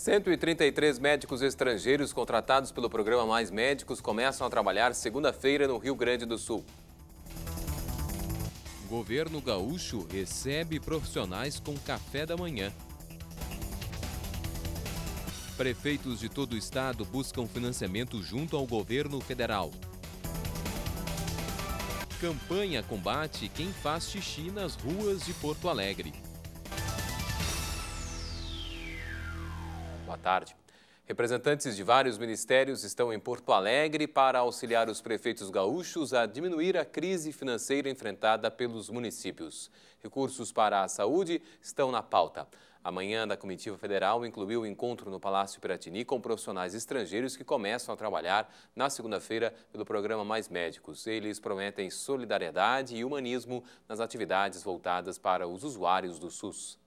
133 médicos estrangeiros contratados pelo programa Mais Médicos começam a trabalhar segunda-feira no Rio Grande do Sul. Governo gaúcho recebe profissionais com café da manhã. Prefeitos de todo o estado buscam financiamento junto ao governo federal. Campanha combate quem faz xixi nas ruas de Porto Alegre. tarde. Representantes de vários ministérios estão em Porto Alegre para auxiliar os prefeitos gaúchos a diminuir a crise financeira enfrentada pelos municípios. Recursos para a saúde estão na pauta. Amanhã, da comitiva federal incluiu o encontro no Palácio Piratini com profissionais estrangeiros que começam a trabalhar na segunda-feira pelo programa Mais Médicos. Eles prometem solidariedade e humanismo nas atividades voltadas para os usuários do SUS.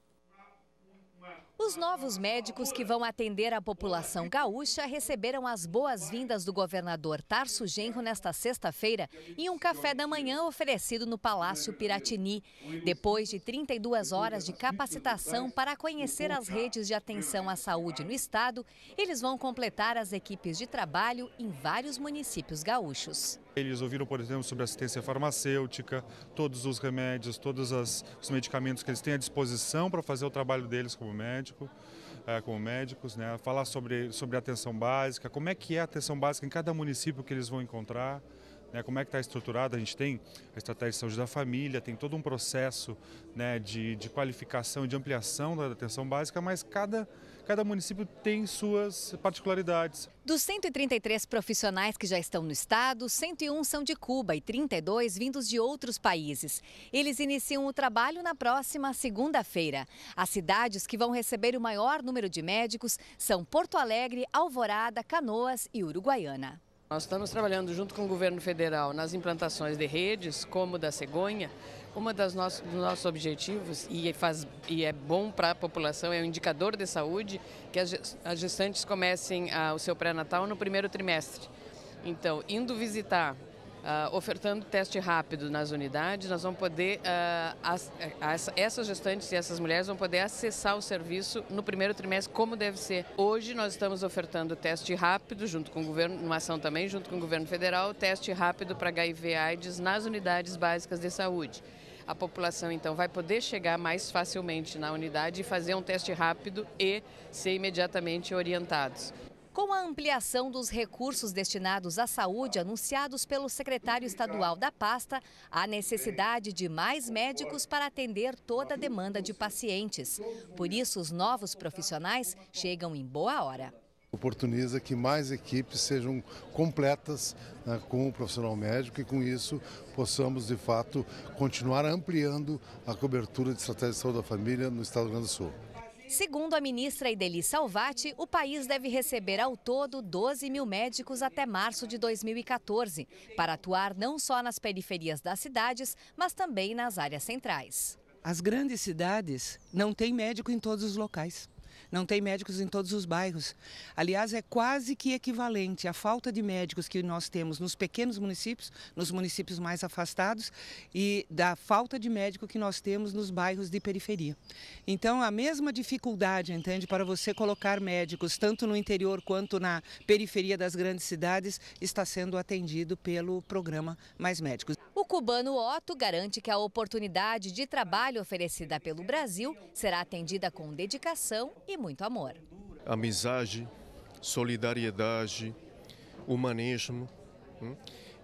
Os novos médicos que vão atender a população gaúcha receberam as boas-vindas do governador Tarso Genro nesta sexta-feira em um café da manhã oferecido no Palácio Piratini. Depois de 32 horas de capacitação para conhecer as redes de atenção à saúde no estado, eles vão completar as equipes de trabalho em vários municípios gaúchos. Eles ouviram, por exemplo, sobre assistência farmacêutica, todos os remédios, todos os medicamentos que eles têm à disposição para fazer o trabalho deles como médico é, com médicos, né? falar sobre, sobre atenção básica, como é que é a atenção básica em cada município que eles vão encontrar. Né? Como é que está estruturado? A gente tem a estratégia de saúde da família, tem todo um processo né, de, de qualificação, de ampliação da atenção básica, mas cada, cada município tem suas particularidades. Dos 133 profissionais que já estão no estado, 101 são de Cuba e 32 vindos de outros países. Eles iniciam o trabalho na próxima segunda-feira. As cidades que vão receber o maior número de médicos são Porto Alegre, Alvorada, Canoas e Uruguaiana. Nós estamos trabalhando junto com o governo federal nas implantações de redes, como da cegonha. Um dos nossos objetivos, e, é faz, e é bom para a população, é um indicador de saúde, que as gestantes comecem o seu pré-natal no primeiro trimestre. Então, indo visitar Uh, ofertando teste rápido nas unidades, nós vamos poder, uh, as, as, ah, essas gestantes e essas mulheres vão poder acessar o serviço no primeiro trimestre como deve ser. Hoje nós estamos ofertando teste rápido, junto com o governo, numa ação também junto com o governo federal, teste rápido para HIV AIDS nas unidades básicas de saúde. A população então vai poder chegar mais facilmente na unidade e fazer um teste rápido e ser imediatamente orientados. Com a ampliação dos recursos destinados à saúde anunciados pelo secretário estadual da pasta, há necessidade de mais médicos para atender toda a demanda de pacientes. Por isso, os novos profissionais chegam em boa hora. Oportuniza que mais equipes sejam completas né, com o profissional médico e, com isso, possamos, de fato, continuar ampliando a cobertura de estratégia de saúde da família no Estado do Rio Grande do Sul. Segundo a ministra Ideli Salvati, o país deve receber ao todo 12 mil médicos até março de 2014, para atuar não só nas periferias das cidades, mas também nas áreas centrais. As grandes cidades não têm médico em todos os locais. Não tem médicos em todos os bairros. Aliás, é quase que equivalente à falta de médicos que nós temos nos pequenos municípios, nos municípios mais afastados, e da falta de médico que nós temos nos bairros de periferia. Então, a mesma dificuldade, entende, para você colocar médicos, tanto no interior quanto na periferia das grandes cidades, está sendo atendido pelo programa Mais Médicos. O cubano Otto garante que a oportunidade de trabalho oferecida pelo Brasil será atendida com dedicação e muito amor. Amizade, solidariedade, humanismo. Hum?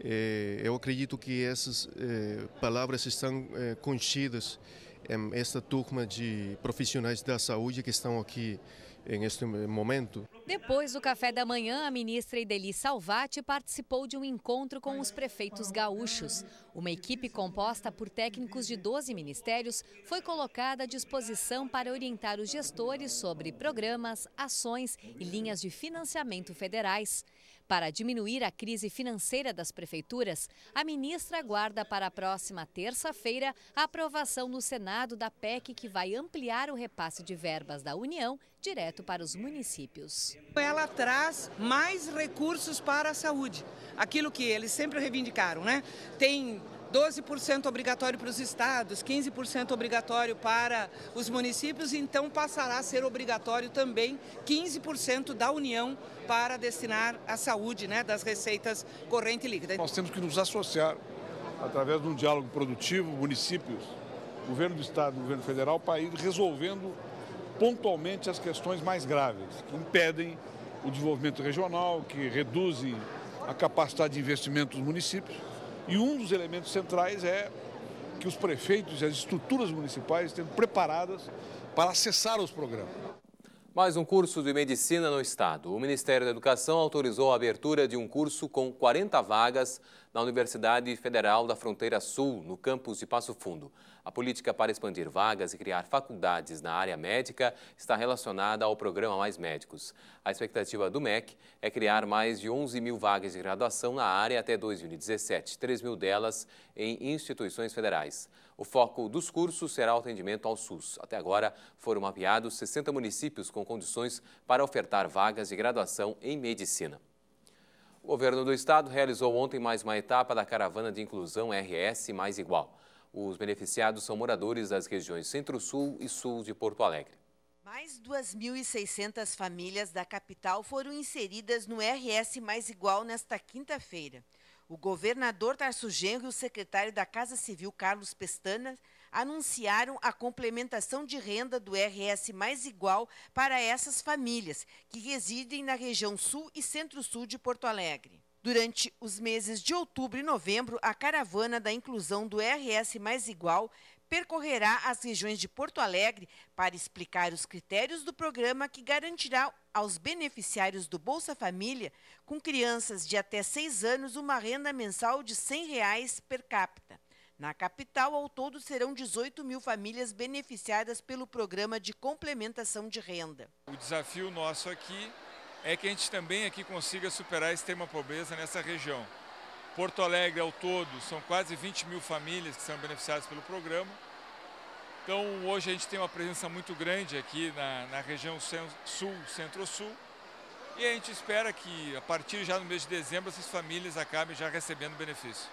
Eh, eu acredito que essas eh, palavras estão eh, contidas é, esta turma de profissionais da saúde que estão aqui eh, neste momento. Depois do café da manhã, a ministra Ideli Salvati participou de um encontro com os prefeitos gaúchos. Uma equipe composta por técnicos de 12 ministérios foi colocada à disposição para orientar os gestores sobre programas, ações e linhas de financiamento federais. Para diminuir a crise financeira das prefeituras, a ministra aguarda para a próxima terça-feira a aprovação no Senado da PEC que vai ampliar o repasse de verbas da União direto para os municípios. Ela traz mais recursos para a saúde, aquilo que eles sempre reivindicaram, né? Tem 12% obrigatório para os estados, 15% obrigatório para os municípios, então passará a ser obrigatório também 15% da União para destinar à saúde né, das receitas corrente líquida. Nós temos que nos associar através de um diálogo produtivo, municípios, governo do estado, governo federal, para ir resolvendo pontualmente as questões mais graves, que impedem o desenvolvimento regional, que reduzem a capacidade de investimento dos municípios. E um dos elementos centrais é que os prefeitos e as estruturas municipais estejam preparadas para acessar os programas. Mais um curso de medicina no estado. O Ministério da Educação autorizou a abertura de um curso com 40 vagas na Universidade Federal da Fronteira Sul, no campus de Passo Fundo. A política para expandir vagas e criar faculdades na área médica está relacionada ao programa Mais Médicos. A expectativa do MEC é criar mais de 11 mil vagas de graduação na área até 2017, 3 mil delas em instituições federais. O foco dos cursos será o atendimento ao SUS. Até agora, foram mapeados 60 municípios com condições para ofertar vagas de graduação em medicina. O governo do estado realizou ontem mais uma etapa da caravana de inclusão RS Mais Igual. Os beneficiados são moradores das regiões Centro-Sul e Sul de Porto Alegre. Mais 2.600 famílias da capital foram inseridas no RS Mais Igual nesta quinta-feira. O governador Tarso Genro e o secretário da Casa Civil, Carlos Pestana, anunciaram a complementação de renda do RS Mais Igual para essas famílias que residem na região sul e centro-sul de Porto Alegre. Durante os meses de outubro e novembro, a caravana da inclusão do RS Mais Igual percorrerá as regiões de Porto Alegre para explicar os critérios do programa que garantirá aos beneficiários do Bolsa Família, com crianças de até 6 anos, uma renda mensal de R$ 100 reais per capita. Na capital, ao todo, serão 18 mil famílias beneficiadas pelo programa de complementação de renda. O desafio nosso aqui é que a gente também aqui consiga superar esse tema pobreza nessa região. Porto Alegre, ao todo, são quase 20 mil famílias que são beneficiadas pelo programa. Então, hoje a gente tem uma presença muito grande aqui na, na região sul, centro-sul. E a gente espera que, a partir já no mês de dezembro, essas famílias acabem já recebendo benefício.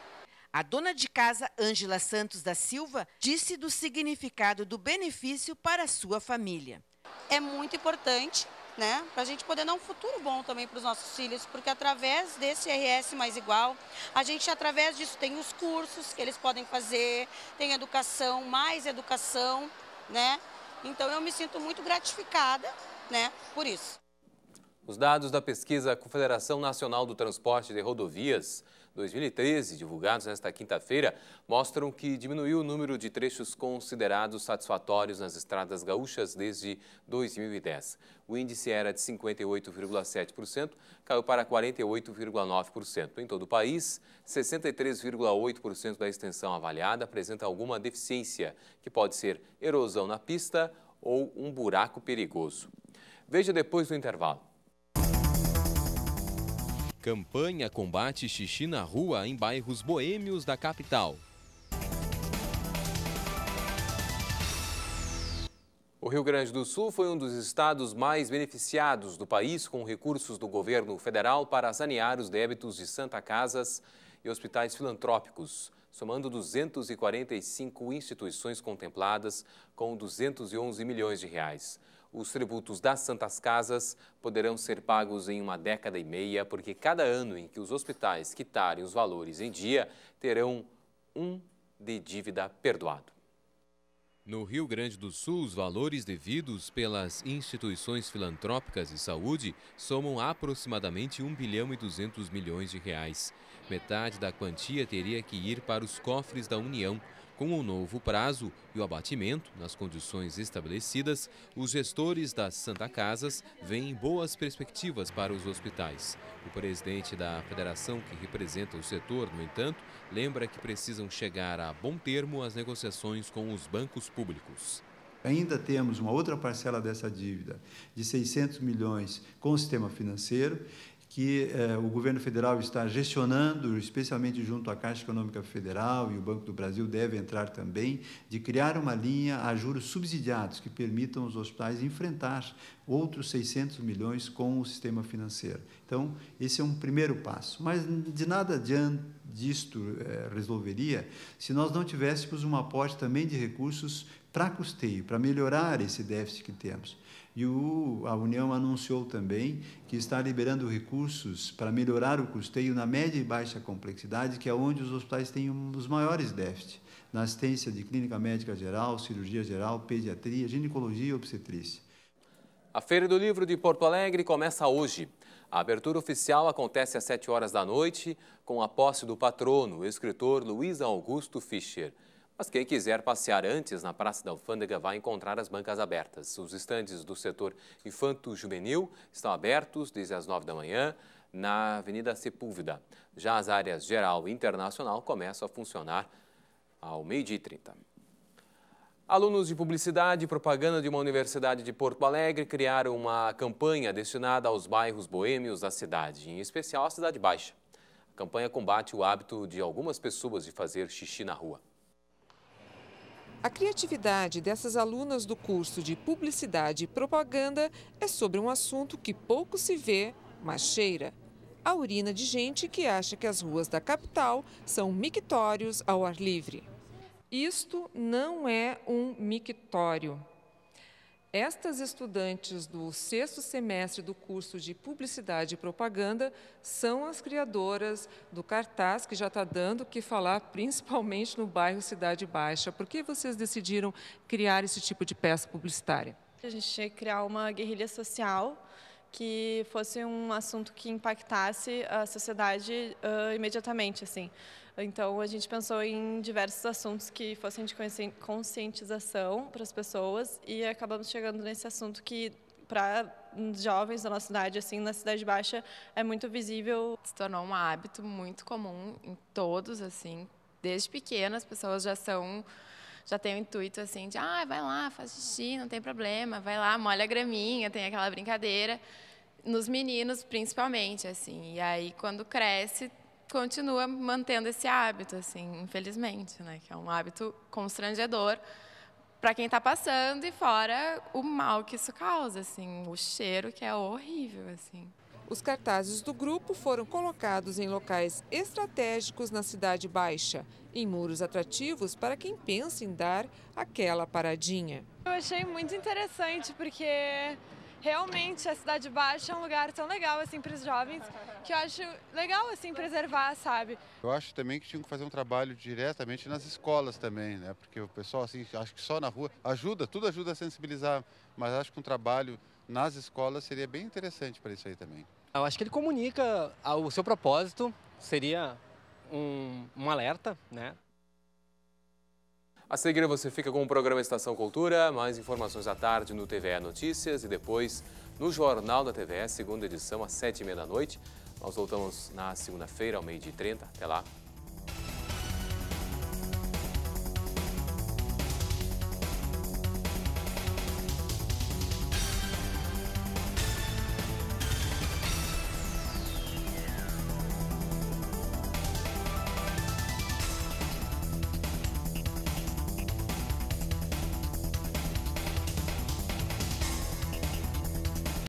A dona de casa, Ângela Santos da Silva, disse do significado do benefício para a sua família. É muito importante né? Para a gente poder dar um futuro bom também para os nossos filhos, porque através desse RS mais igual, a gente através disso tem os cursos que eles podem fazer, tem educação, mais educação, né? Então eu me sinto muito gratificada, né, por isso. Os dados da pesquisa Confederação Nacional do Transporte de Rodovias 2013, divulgados nesta quinta-feira, mostram que diminuiu o número de trechos considerados satisfatórios nas estradas gaúchas desde 2010. O índice era de 58,7%, caiu para 48,9%. Em todo o país, 63,8% da extensão avaliada apresenta alguma deficiência, que pode ser erosão na pista ou um buraco perigoso. Veja depois do intervalo. Campanha combate xixi na rua em bairros boêmios da capital. O Rio Grande do Sul foi um dos estados mais beneficiados do país com recursos do governo federal para sanear os débitos de Santa Casas e hospitais filantrópicos, somando 245 instituições contempladas com 211 milhões de reais os tributos das Santas Casas poderão ser pagos em uma década e meia, porque cada ano em que os hospitais quitarem os valores em dia, terão um de dívida perdoado. No Rio Grande do Sul, os valores devidos pelas instituições filantrópicas de saúde somam aproximadamente 1 bilhão e 200 milhões de reais. Metade da quantia teria que ir para os cofres da União, com o um novo prazo e o abatimento nas condições estabelecidas, os gestores das Santa Casas veem boas perspectivas para os hospitais. O presidente da federação que representa o setor, no entanto, lembra que precisam chegar a bom termo as negociações com os bancos públicos. Ainda temos uma outra parcela dessa dívida de 600 milhões com o sistema financeiro que eh, o governo federal está gestionando, especialmente junto à Caixa Econômica Federal e o Banco do Brasil deve entrar também, de criar uma linha a juros subsidiados que permitam os hospitais enfrentar outros 600 milhões com o sistema financeiro. Então, esse é um primeiro passo. Mas de nada adianta disto eh, resolveria se nós não tivéssemos um aporte também de recursos para custeio, para melhorar esse déficit que temos. E o, a União anunciou também que está liberando recursos para melhorar o custeio na média e baixa complexidade, que é onde os hospitais têm um dos maiores déficits, na assistência de clínica médica geral, cirurgia geral, pediatria, ginecologia e obstetrícia. A Feira do Livro de Porto Alegre começa hoje. A abertura oficial acontece às 7 horas da noite, com a posse do patrono, o escritor Luiz Augusto Fischer. Mas quem quiser passear antes na Praça da Alfândega vai encontrar as bancas abertas. Os estandes do setor infanto-juvenil estão abertos desde as 9 da manhã na Avenida Sepúlveda. Já as áreas geral e internacional começam a funcionar ao meio-dia e 30. Alunos de publicidade e propaganda de uma universidade de Porto Alegre criaram uma campanha destinada aos bairros boêmios da cidade, em especial a Cidade Baixa. A campanha combate o hábito de algumas pessoas de fazer xixi na rua. A criatividade dessas alunas do curso de Publicidade e Propaganda é sobre um assunto que pouco se vê, mas cheira. A urina de gente que acha que as ruas da capital são mictórios ao ar livre. Isto não é um mictório. Estas estudantes do sexto semestre do curso de Publicidade e Propaganda são as criadoras do cartaz que já está dando que falar principalmente no bairro Cidade Baixa. Por que vocês decidiram criar esse tipo de peça publicitária? A gente tinha criar uma guerrilha social que fosse um assunto que impactasse a sociedade uh, imediatamente, assim. Então, a gente pensou em diversos assuntos que fossem de conscientização para as pessoas e acabamos chegando nesse assunto que para jovens da nossa cidade, assim, na Cidade Baixa, é muito visível. Se tornou um hábito muito comum em todos, assim. Desde pequenas, as pessoas já são já tem o intuito assim de ah, vai lá, faz xixi, não tem problema, vai lá, molha a graminha, tem aquela brincadeira nos meninos principalmente assim. E aí quando cresce, continua mantendo esse hábito, assim, infelizmente, né? Que é um hábito constrangedor para quem está passando e fora o mal que isso causa, assim, o cheiro que é horrível, assim. Os cartazes do grupo foram colocados em locais estratégicos na Cidade Baixa, em muros atrativos para quem pensa em dar aquela paradinha. Eu achei muito interessante porque realmente a Cidade Baixa é um lugar tão legal assim para os jovens que eu acho legal assim preservar, sabe? Eu acho também que tinha que fazer um trabalho diretamente nas escolas também, né? Porque o pessoal assim, acho que só na rua ajuda, tudo ajuda a sensibilizar, mas acho que um trabalho nas escolas seria bem interessante para isso aí também. Eu acho que ele comunica ah, o seu propósito, seria um, um alerta, né? A seguir você fica com o programa Estação Cultura, mais informações à tarde no TVE Notícias e depois no Jornal da TVE, segunda edição, às sete e meia da noite. Nós voltamos na segunda-feira, ao meio-dia e trinta. Até lá.